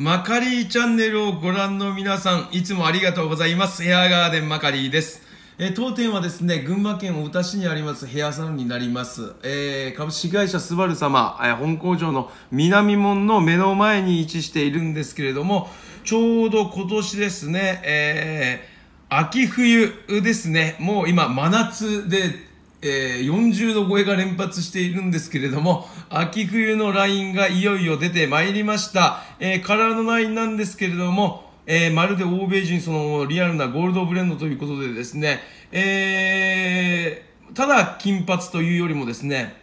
マカリーチャンネルをご覧の皆さん、いつもありがとうございます。ヘアガーデンマカリーです。えー、当店はですね、群馬県太田市にありますヘアサロンになります。えー、株式会社スバル様、えー、本工場の南門の目の前に位置しているんですけれども、ちょうど今年ですね、えー、秋冬ですね、もう今真夏でえー、40度超えが連発しているんですけれども、秋冬のラインがいよいよ出てまいりました。えー、カラーのラインなんですけれども、えー、まるで欧米人そのリアルなゴールドブレンドということでですね、えただ金髪というよりもですね、